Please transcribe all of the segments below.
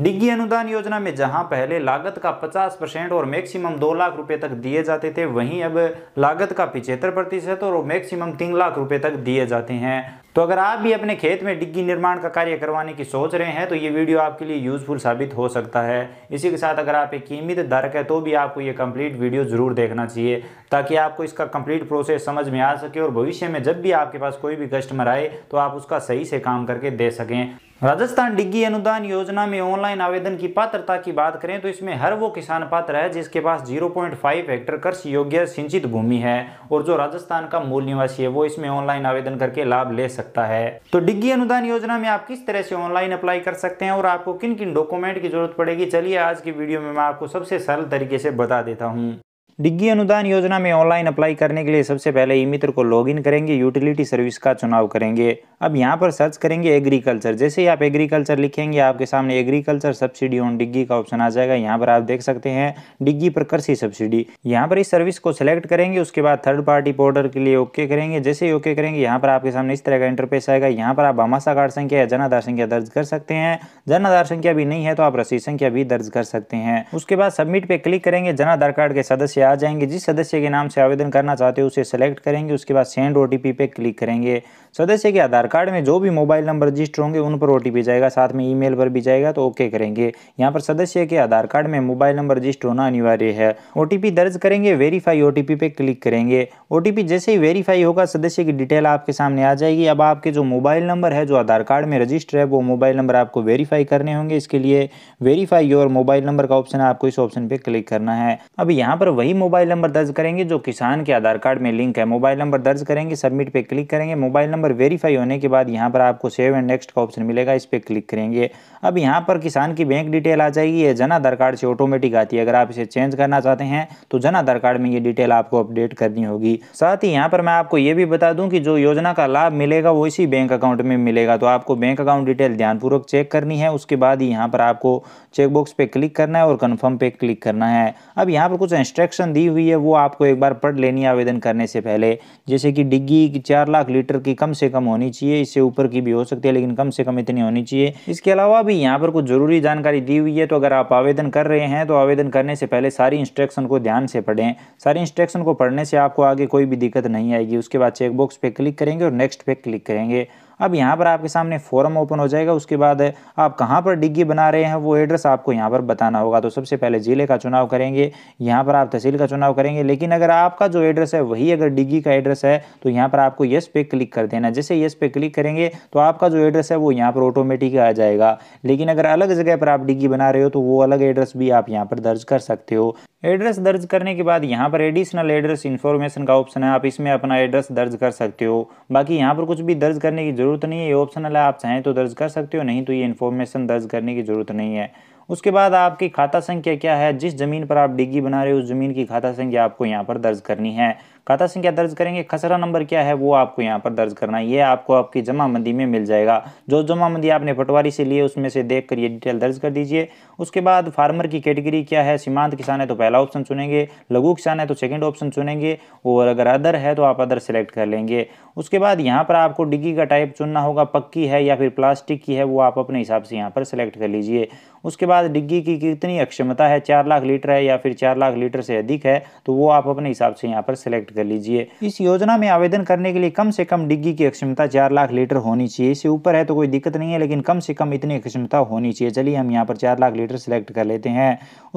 डिग्गी अनुदान योजना में जहां पहले लागत का 50 परसेंट और मैक्सिमम दो लाख रुपए तक दिए जाते थे वहीं अब लागत का पिछहत्तर प्रतिशत और मैक्सिमम तीन लाख रुपए तक दिए जाते हैं तो अगर आप भी अपने खेत में डिग्गी निर्माण का कार्य करवाने की सोच रहे हैं तो ये वीडियो आपके लिए यूजफुल साबित हो सकता है इसी के साथ अगर आप एक कीमित धारक है तो भी आपको ये कम्प्लीट वीडियो जरूर देखना चाहिए ताकि आपको इसका कम्प्लीट प्रोसेस समझ में आ सके और भविष्य में जब भी आपके पास कोई भी कस्टमर आए तो आप उसका सही से काम करके दे सकें राजस्थान डिग्गी अनुदान योजना में ऑनलाइन आवेदन की पात्रता की बात करें तो इसमें हर वो किसान पात्र है जिसके पास 0.5 हेक्टर कृषि योग्य सिंचित भूमि है और जो राजस्थान का मूल निवासी है वो इसमें ऑनलाइन आवेदन करके लाभ ले सकता है तो डिग्गी अनुदान योजना में आप किस तरह से ऑनलाइन अप्लाई कर सकते हैं और आपको किन किन डॉक्यूमेंट की जरूरत पड़ेगी चलिए आज की वीडियो में मैं आपको सबसे सरल तरीके से बता देता हूँ डिग्गी अनुदान योजना में ऑनलाइन अप्लाई करने के लिए सबसे पहले ई मित्र को लॉगिन करेंगे यूटिलिटी सर्विस का चुनाव करेंगे अब यहाँ पर सर्च करेंगे एग्रीकल्चर जैसे ही आप एग्रीकल्चर लिखेंगे आपके सामने एग्रीकल्चर सब्सिडी ऑन डिग्गी का ऑप्शन आ जाएगा यहाँ पर आप देख सकते हैं डिग्गी पर कृषि सब्सिडी यहाँ पर इस सर्विस को सिलेक्ट करेंगे उसके बाद थर्ड पार्टी पोर्डर के लिए ओके करेंगे जैसे ही ओके करेंगे यहाँ पर आपके सामने इस तरह का इंटरपेस आएगा यहाँ पर आप भामाशा कार्ड संख्या या आधार संख्या दर्ज कर सकते हैं जन आधार संख्या भी नहीं है तो आप रसीद संख्या भी दर्ज कर सकते हैं उसके बाद सबमिट पे क्लिक करेंगे जन आधार कार्ड के सदस्य आ जाएंगे जिस सदस्य के नाम से आवेदन करना चाहते हो उसे सेलेक्ट करेंगे उसके बाद सेंड ओटीपी पे क्लिक करेंगे सदस्य के आधार कार्ड में जो भी मोबाइल नंबर रजिस्टर होंगे उन पर ओटीपी जाएगा साथ में ईमेल पर भी जाएगा तो ओके करेंगे यहाँ पर सदस्य के आधार कार्ड में मोबाइल नंबर रजिस्टर होना अनिवार्य है ओ दर्ज करेंगे वेरीफाई ओ पे क्लिक करेंगे ओ जैसे ही वेरीफाई होगा सदस्य की डिटेल आपके सामने आ जाएगी अब आपके जो मोबाइल नंबर है जो आधार कार्ड में रजिस्टर है वो मोबाइल नंबर आपको वेरीफाई करने होंगे इसके लिए वेरीफाई योर मोबाइल नंबर का ऑप्शन है आपको इस ऑप्शन पे क्लिक करना है अब यहाँ पर वही मोबाइल नंबर दर्ज करेंगे जो किसान के आधार कार्ड में लिंक है मोबाइल नंबर दर्ज करेंगे सबमिट पे क्लिक करेंगे मोबाइल नंबर वेरीफाई होने के बाद यहाँ पर आपको सेव एंड नेक्स्ट का ऑप्शन मिलेगा इस पर क्लिक करेंगे अब यहाँ पर किसान की बैंक डिटेल आ जाएगी ये जन आधार कार्ड से ऑटोमेटिक आती है अगर आप इसे चेंज करना चाहते हैं तो जन आधार कार्ड में ये डिटेल आपको अपडेट करनी होगी साथ ही यहाँ पर मैं आपको ये भी बता दूँ कि जो योजना का लाभ मिलेगा वो इसी बैंक अकाउंट में मिलेगा तो आपको बैंक अकाउंट डिटेल ध्यानपूर्वक चेक करनी है उसके बाद ही यहाँ पर आपको चेकबॉक्स पे क्लिक करना है और कन्फर्म पे क्लिक करना है अब यहाँ पर कुछ इंस्ट्रक्शन कंडीशन दी हुई है वो आपको एक बार पढ़ लेनी है आवेदन करने से पहले जैसे कि डिग्गी चार लाख लीटर की कम से कम होनी चाहिए इससे ऊपर की भी हो सकती है लेकिन कम से कम इतनी होनी चाहिए इसके अलावा भी यहाँ पर कुछ ज़रूरी जानकारी दी हुई है तो अगर आप आवेदन कर रहे हैं तो आवेदन करने से पहले सारी इंस्ट्रक्शन को ध्यान से पढ़ें सारी इंस्ट्रक्शन को पढ़ने से आपको आगे कोई भी दिक्कत नहीं आएगी उसके बाद चेकबॉक्स पर क्लिक करेंगे और नेक्स्ट पे क्लिक करेंगे अब यहाँ पर आपके सामने फॉरम ओपन हो जाएगा उसके बाद आप कहाँ पर डिग्गी बना रहे हैं वो एड्रेस आपको यहाँ पर बताना होगा तो सबसे पहले ज़िले का चुनाव करेंगे यहाँ पर आप तहसील का चुनाव करेंगे लेकिन अगर आपका जो एड्रेस है वही अगर डिग्गी का एड्रेस है तो यहाँ पर आपको यस पे क्लिक कर देना जैसे यस पे क्लिक करेंगे तो आपका जो एड्रेस है वो यहाँ पर ऑटोमेटिक आ जाएगा लेकिन अगर अलग जगह पर आप डिग्गी बना रहे हो तो वो अलग एड्रेस भी आप यहाँ पर दर्ज कर सकते हो एड्रेस दर्ज करने के बाद यहाँ पर एडिशनल एड्रेस इन्फॉर्मेशन का ऑप्शन है आप इसमें अपना एड्रेस दर्ज कर सकते हो बाकी यहाँ पर कुछ भी दर्ज करने की जरूरत ज़रूरत नहीं है ये ऑप्शनल है आप चाहें तो दर्ज कर सकते हो नहीं तो ये इन्फॉर्मेशन दर्ज करने की ज़रूरत नहीं है उसके बाद आपकी खाता संख्या क्या है जिस ज़मीन पर आप डिग्गी बना रहे हो उस ज़मीन की खाता संख्या आपको यहाँ पर दर्ज करनी है खाता संख्या दर्ज करेंगे खसरा नंबर क्या है वो आपको यहाँ पर दर्ज करना है ये आपको आपकी मंदी में मिल जाएगा जो मंदी आपने पटवारी से लिए उसमें से देख कर ये डिटेल दर्ज कर दीजिए उसके बाद फार्मर की कैटेगरी क्या है सीमांत किसान है तो पहला ऑप्शन चुनेंगे लघु किसान है तो सेकेंड ऑप्शन चुनेंगे और अगर अदर है तो आप अदर सेलेक्ट कर लेंगे उसके बाद यहाँ पर आपको डिग्गी का टाइप चुनना होगा पक्की है या फिर प्लास्टिक की है वो आप अपने हिसाब से यहाँ पर सेलेक्ट कर लीजिए उसके बाद डिग्गी की कितनी अक्षमता है चार लाख लीटर है या फिर चार लाख लीटर से अधिक है तो वो आप अपने हिसाब से यहाँ पर सेलेक्ट कर लीजिए इस योजना में आवेदन करने के लिए कम से कम डिग्गी की अक्षमता चार लाख लीटर होनी चाहिए इससे ऊपर है तो कोई दिक्कत नहीं है लेकिन कम से कम इतनी अक्षमता होनी चाहिए चलिए हम यहाँ पर चार लाख लीटर सेलेक्ट कर लेते हैं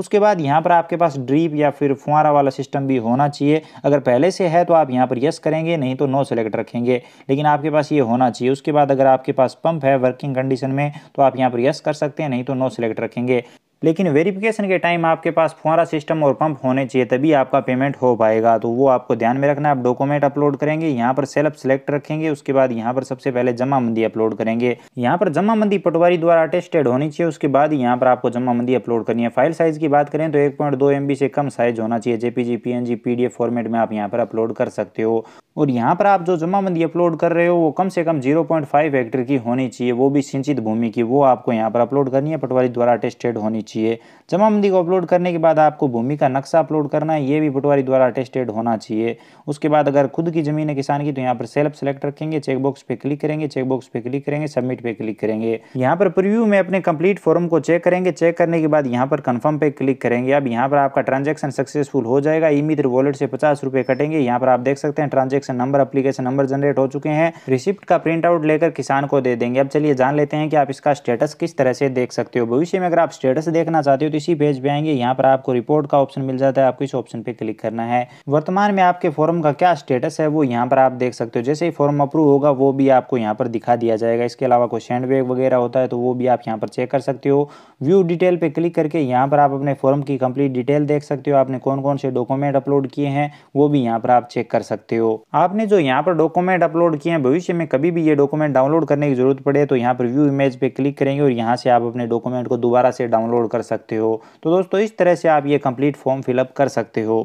उसके बाद यहाँ पर आपके पास ड्रीप या फिर फुआरा वाला सिस्टम भी होना चाहिए अगर पहले से है तो आप यहाँ पर यस करेंगे नहीं तो नो सेलेक्ट रखेंगे लेकिन आपके पास ये होना चाहिए उसके बाद अगर आपके पास पंप है वर्किंग कंडीशन में तो आप यहाँ पर यस कर सकते हैं नहीं तो नो सेलेक्ट रखेंगे लेकिन वेरिफिकेशन के टाइम आपके पास फुहारा सिस्टम और पंप होने चाहिए तभी आपका पेमेंट हो पाएगा तो वो आपको ध्यान में रखना है आप डॉक्यूमेंट अपलोड करेंगे यहाँ पर सेल्फ सिलेक्ट रखेंगे उसके बाद यहाँ पर सबसे पहले जमा मंदी अपलोड करेंगे यहाँ पर जमा मंदी पटवारी द्वारा अटेस्टेड होनी चाहिए उसके बाद यहाँ पर आपको जमा मंदी अपलोड करनी है फाइल साइज की बात करें तो एक पॉइंट दो एम बी से कम साइज होना चाहिए जेपीजी पी पीडीएफ फॉर्मेट में आप यहाँ पर अपलोड कर सकते हो और यहाँ पर आप जो जमाबंदी अपलोड कर रहे हो वो कम से कम 0.5 हेक्टर की होनी चाहिए वो भी सिंचित भूमि की वो आपको यहाँ पर अपलोड करनी है पटवारी द्वारा अटेस्टेड होनी चाहिए जमाबंदी को अपलोड करने के बाद आपको भूमि का नक्शा अपलोड करना है ये भी पटवारी द्वारा अटेस्टेड होना चाहिए उसके बाद अगर खुद की ज़मीन है किसान की तो यहाँ पर सेल्फ सेलेक्ट रखेंगे चेकबॉक्स पे क्लिक करेंगे चेकबॉक्स पे क्लिक करेंगे सबमिट पे क्लिक करेंगे यहाँ पर प्रिव्यू में अपने कंप्लीट फॉर्म को चेक करेंगे चेक करने के बाद यहाँ पर कन्फर्म पे क्लिक करेंगे अब यहाँ पर आपका ट्रांजेक्शन सक्सेसफुल हो जाएगा ई मित्र वॉलेट से पचास कटेंगे यहाँ पर आप देख सकते हैं transaction transaction number application number generate हो चुके हैं रिसिप्ट का प्रिंट आउट लेकर किसान को दे देंगे अब चलिए जान लेते हैं कि आप इसका स्टेटस किस तरह से देख सकते हो भविष्य में अगर आप स्टेटस देखना चाहते हो तो इसी पेज पे आएंगे यहाँ पर आपको रिपोर्ट का ऑप्शन मिल जाता है आपको इस ऑप्शन पे क्लिक करना है वर्तमान में आपके फॉर्म का क्या स्टेटस है वो यहाँ पर आप देख सकते हो जैसे ही फॉर्म अप्रूव होगा वो भी आपको यहाँ पर दिखा दिया जाएगा इसके अलावा कोई सैंड बैग वगैरह होता है तो वो भी आप यहाँ पर चेक कर सकते हो व्यू डिटेल पे क्लिक करके यहाँ पर आप अपने फॉर्म की कंप्लीट डिटेल देख सकते हो आपने कौन कौन से डॉक्यूमेंट अपलोड किए हैं वो भी यहाँ पर आप चेक कर सकते हो आपने जो यहाँ पर डॉक्यूमेंट अपलोड किए हैं भविष्य में कभी भी ये डॉक्यूमेंट डाउनलोड करने की ज़रूरत पड़े तो यहाँ पर व्यू इमेज पे क्लिक करेंगे और यहाँ से आप अपने डॉक्यूमेंट को दोबारा से डाउनलोड कर सकते हो तो दोस्तों इस तरह से आप ये कंप्लीट फॉर्म फिलअप कर सकते हो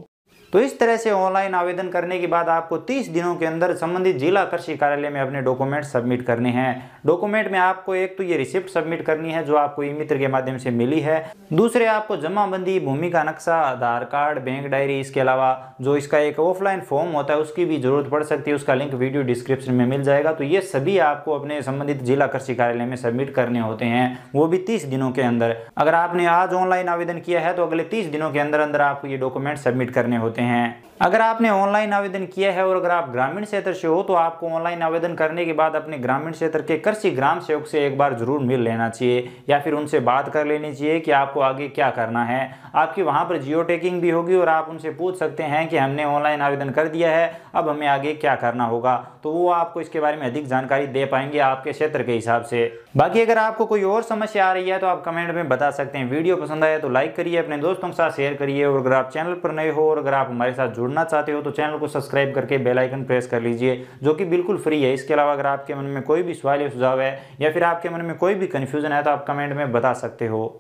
तो इस तरह से ऑनलाइन आवेदन करने के बाद आपको 30 दिनों के अंदर संबंधित जिला कृषि कार्यालय में अपने डॉक्यूमेंट सबमिट करने हैं डॉक्यूमेंट में आपको एक तो ये रिसिप्ट सबमिट करनी है जो आपको ई मित्र के माध्यम से मिली है दूसरे आपको जमाबंदी भूमि का नक्शा आधार कार्ड बैंक डायरी इसके अलावा जो इसका एक ऑफलाइन फॉर्म होता है उसकी भी जरूरत पड़ सकती है उसका लिंक वीडियो डिस्क्रिप्शन में मिल जाएगा तो ये सभी आपको अपने संबंधित जिला कृषि कार्यालय में सबमिट करने होते हैं वो भी तीस दिनों के अंदर अगर आपने आज ऑनलाइन आवेदन किया है तो अगले तीस दिनों के अंदर अंदर आपको ये डॉक्यूमेंट सबमिट करने होते हैं हैं अगर आपने ऑनलाइन आवेदन किया है और अगर आप ग्रामीण क्षेत्र से हो तो आपको ऑनलाइन आवेदन करने के बाद अपने ग्रामीण क्षेत्र के कृषि ग्राम सेवक से एक बार जरूर मिल लेना चाहिए या फिर उनसे बात कर लेनी चाहिए कि आपको आगे क्या करना है आपकी वहां पर जियो टेकिंग भी होगी और आप उनसे पूछ सकते हैं कि हमने ऑनलाइन आवेदन कर दिया है अब हमें आगे क्या करना होगा तो वो आपको इसके बारे में अधिक जानकारी दे पाएंगे आपके क्षेत्र के हिसाब से बाकी अगर आपको कोई और समस्या आ रही है तो आप कमेंट में बता सकते हैं वीडियो पसंद आया तो लाइक करिए अपने दोस्तों के साथ शेयर करिए और अगर आप चैनल पर नए हो और अगर आप हमारे साथ ढूंढना चाहते हो तो चैनल को सब्सक्राइब करके बेलाइकन प्रेस कर लीजिए जो कि बिल्कुल फ्री है इसके अलावा अगर आपके मन में कोई भी सवाल या सुझाव है या फिर आपके मन में कोई भी कन्फ्यूजन है तो आप कमेंट में बता सकते हो